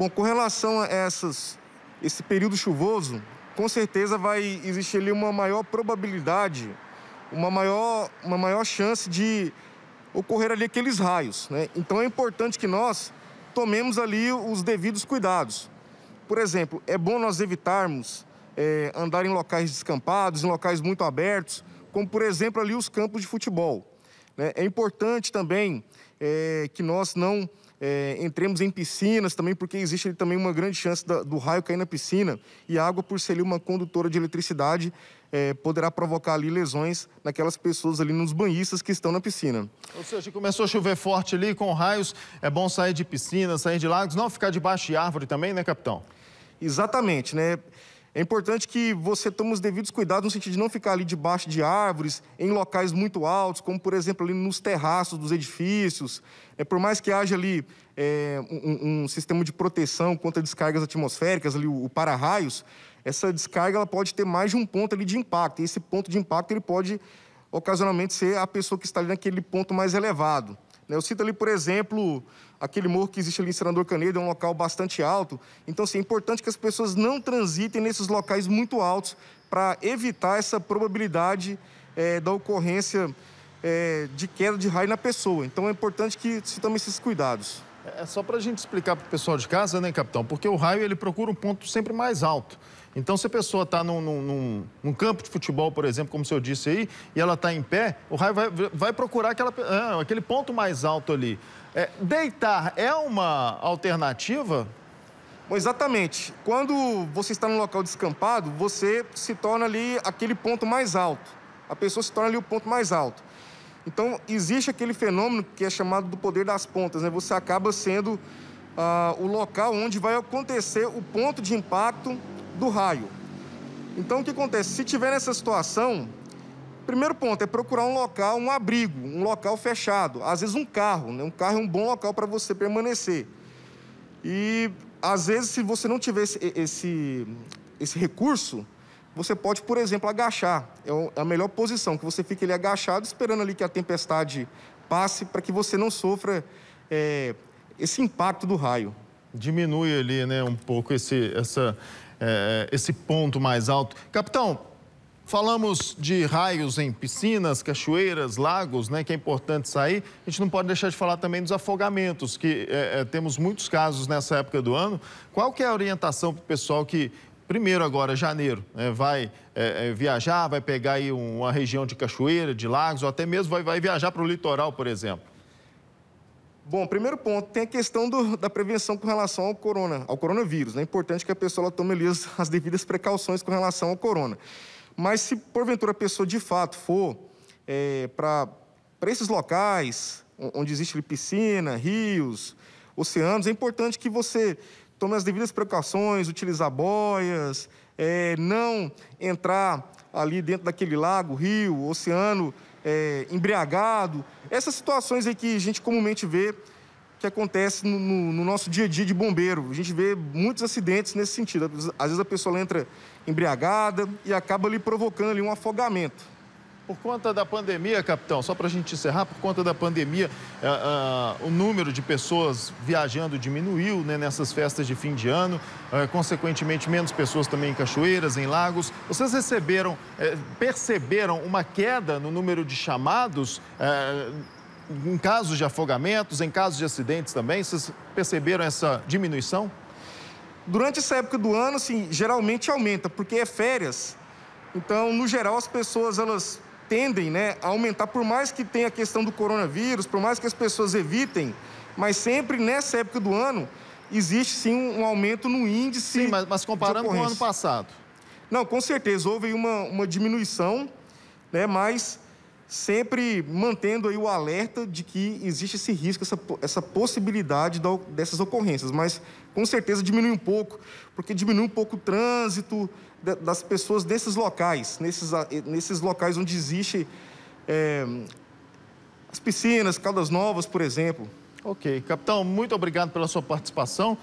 Bom, com relação a essas, esse período chuvoso, com certeza vai existir ali uma maior probabilidade, uma maior, uma maior chance de ocorrer ali aqueles raios. Né? Então é importante que nós tomemos ali os devidos cuidados. Por exemplo, é bom nós evitarmos é, andar em locais descampados, em locais muito abertos, como por exemplo ali os campos de futebol. Né? É importante também é, que nós não é, entremos em piscinas também, porque existe também uma grande chance da, do raio cair na piscina e a água, por ser ali uma condutora de eletricidade, é, poderá provocar ali lesões naquelas pessoas ali nos banhistas que estão na piscina. Ou seja, começou a chover forte ali com raios, é bom sair de piscina, sair de lagos, não ficar debaixo de árvore também, né, capitão? Exatamente, né? É importante que você tome os devidos cuidados no sentido de não ficar ali debaixo de árvores, em locais muito altos, como por exemplo ali nos terraços dos edifícios. É, por mais que haja ali é, um, um, sistema de proteção contra descargas atmosféricas, ali o, o para-raios, essa descarga ela pode ter mais de um ponto ali de impacto. E esse ponto de impacto ele pode ocasionalmente ser a pessoa que está ali naquele ponto mais elevado. Né? Eu cito ali, por exemplo, aquele morro que existe ali em Senador Canedo, é um local bastante alto. Então, assim, é importante que as pessoas não transitem nesses locais muito altos para evitar essa probabilidade é, da ocorrência é, de queda de raio na pessoa. Então, é importante que se tomem esses cuidados. É só para a gente explicar para o pessoal de casa, né, capitão? Porque o raio ele procura um ponto sempre mais alto. Então, se a pessoa está num, num, num, campo de futebol, por exemplo, como o senhor disse aí, e ela está em pé, o raio vai, vai procurar aquela, ah, aquele ponto mais alto ali. É, deitar é uma alternativa? Bom, exatamente. Quando você está num local descampado, você se torna ali aquele ponto mais alto. A pessoa se torna ali o ponto mais alto. Então, existe aquele fenômeno que é chamado do poder das pontas, né? Você acaba sendo ah, o local onde vai acontecer o ponto de impacto do raio. Então, o que acontece? Se tiver nessa situação, primeiro ponto é procurar um local, um abrigo, um local fechado. Às vezes, um carro, né? Um carro é um bom local para você permanecer. E, às vezes, se você não tiver esse, esse, esse recurso, você pode, por exemplo, agachar. É, é a melhor posição, que você fique ali agachado, esperando ali que a tempestade passe, para que você não sofra é, esse impacto do raio. Diminui ali, né, um pouco esse, essa, é, esse ponto mais alto. Capitão, Falamos de raios em piscinas, cachoeiras, lagos, né, que é importante sair. A gente não pode deixar de falar também dos afogamentos, que é, é, temos muitos casos nessa época do ano. Qual que é a orientação para o pessoal que primeiro agora, janeiro, né, vai é, é viajar, vai pegar aí uma região de cachoeira, de lagos, ou até mesmo vai, vai viajar para o litoral, por exemplo? Bom, primeiro ponto, tem a questão do, da prevenção com relação ao, corona, ao coronavírus. Né? É né? importante que a pessoa tome ali as, as, devidas precauções com relação ao corona. Mas se porventura a pessoa de fato for é, para esses locais onde existe piscina, rios, oceanos, é importante que você tomando as devidas precauções, utilizar boias, é, não entrar ali dentro daquele lago, rio, oceano é, embriagado. Essas situações aí que a gente comumente vê que acontece no, no, no, nosso dia a dia de bombeiro. A gente vê muitos acidentes nesse sentido. Às vezes a pessoa entra embriagada e acaba ali provocando ali um afogamento. Por conta da pandemia, capitão, só para a gente encerrar, por conta da pandemia, uh, uh, o número de pessoas viajando diminuiu né, nessas festas de fim de ano, uh, consequentemente, menos pessoas também em cachoeiras, em lagos. Vocês receberam, perceberam uma queda no número de chamados em casos de afogamentos, em casos de acidentes também? Vocês perceberam essa diminuição? Durante essa época do ano, Sim, geralmente aumenta, porque é férias. Então, no geral, as pessoas elas tendem né, a aumentar, por mais que tenha a questão do coronavírus, por mais que as pessoas evitem, mas sempre nessa época do ano existe sim um aumento no índice. Sim, mas, mas comparando com o ano passado. Não, com certeza, houve uma, uma diminuição, né, mas sempre mantendo aí o alerta de que existe esse risco, essa, essa possibilidade da, dessas ocorrências, mas com certeza diminui um pouco, porque diminui um pouco o trânsito das pessoas desses locais, nesses, nesses locais onde existe é, as piscinas, Caldas Novas, por exemplo. Ok. Capitão, muito obrigado pela sua participação.